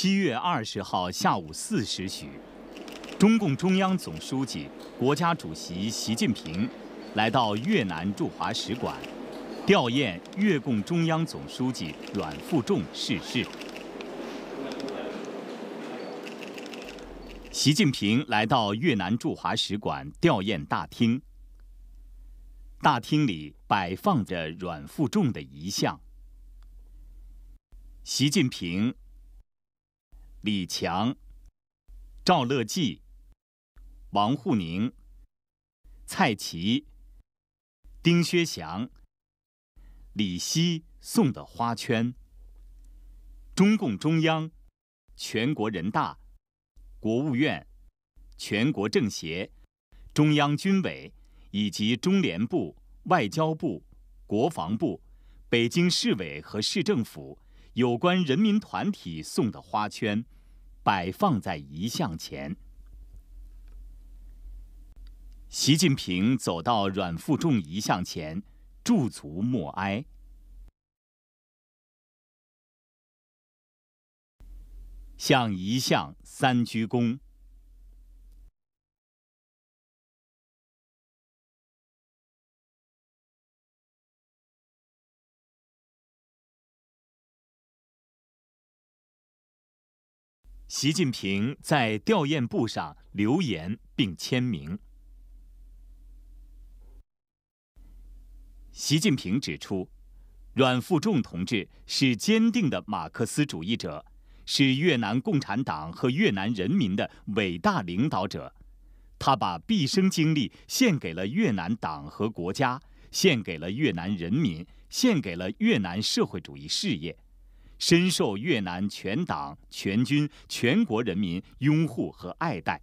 七月二十号下午四时许，中共中央总书记、国家主席习近平来到越南驻华使馆，吊唁越共中央总书记阮富仲逝世。习近平来到越南驻华使馆吊唁大厅，大厅里摆放着阮富仲的遗像。习近平。李强、赵乐际、王沪宁、蔡奇、丁薛祥、李希送的花圈。中共中央、全国人大、国务院、全国政协、中央军委以及中联部、外交部、国防部、北京市委和市政府。有关人民团体送的花圈，摆放在遗像前。习近平走到阮富仲遗像前，驻足默哀，向遗像三鞠躬。习近平在吊唁簿上留言并签名。习近平指出，阮富仲同志是坚定的马克思主义者，是越南共产党和越南人民的伟大领导者。他把毕生精力献给了越南党和国家，献给了越南人民，献给了越南社会主义事业。深受越南全党全军全国人民拥护和爱戴。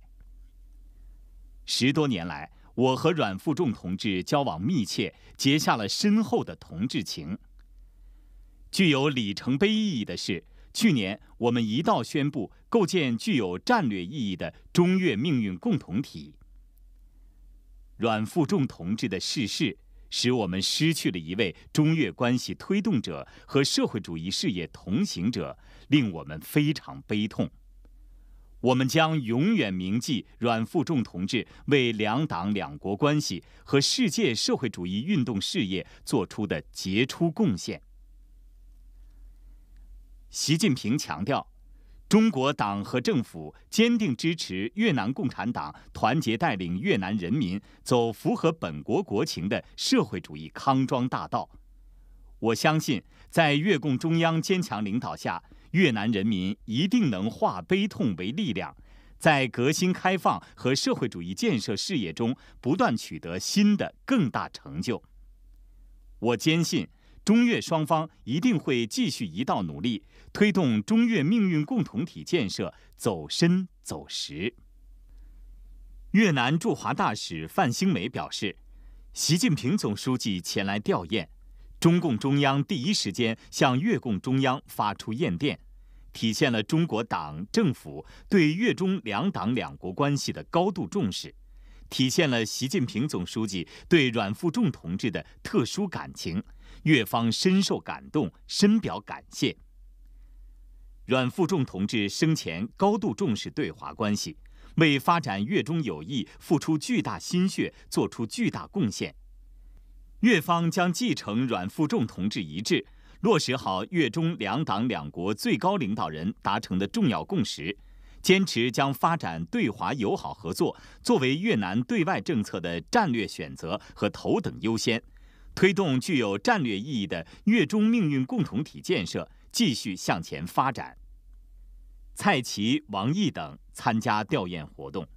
十多年来，我和阮富仲同志交往密切，结下了深厚的同志情。具有里程碑意义的是，去年我们一道宣布构建具有战略意义的中越命运共同体。阮富仲同志的逝世。使我们失去了一位中越关系推动者和社会主义事业同行者，令我们非常悲痛。我们将永远铭记阮富仲同志为两党两国关系和世界社会主义运动事业做出的杰出贡献。习近平强调。中国党和政府坚定支持越南共产党团结带领越南人民走符合本国国情的社会主义康庄大道。我相信，在越共中央坚强领导下，越南人民一定能化悲痛为力量，在革新开放和社会主义建设事业中不断取得新的更大成就。我坚信。中越双方一定会继续一道努力，推动中越命运共同体建设走深走实。越南驻华大使范兴梅表示，习近平总书记前来吊唁，中共中央第一时间向越共中央发出唁电，体现了中国党政府对越中两党两国关系的高度重视。体现了习近平总书记对阮富仲同志的特殊感情，越方深受感动，深表感谢。阮富仲同志生前高度重视对华关系，为发展越中友谊付出巨大心血，作出巨大贡献。越方将继承阮富仲同志遗志，落实好越中两党两国最高领导人达成的重要共识。坚持将发展对华友好合作作为越南对外政策的战略选择和头等优先，推动具有战略意义的越中命运共同体建设继续向前发展。蔡奇、王毅等参加吊唁活动。